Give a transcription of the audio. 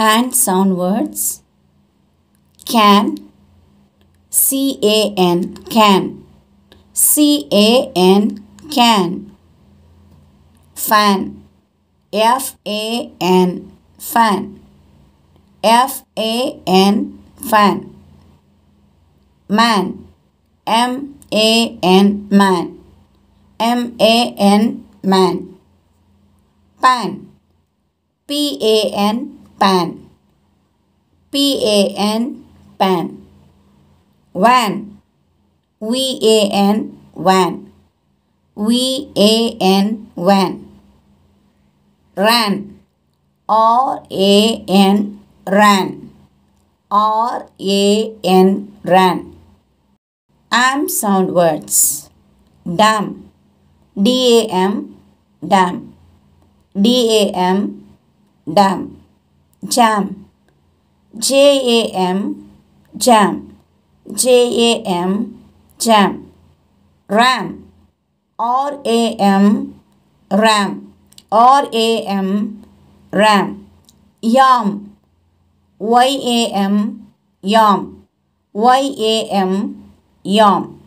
and sound words can C A N can C A N can fan F A N fan F A N fan man M A N man M A N man pan P A N pan P A N pan van V A N van V A N van ran R A N ran R A N ran am sound words dam D A M dam D A M dam jam J A M jam J A M jam ram R A M ram R A M ram yam Y A M yam Y A M yam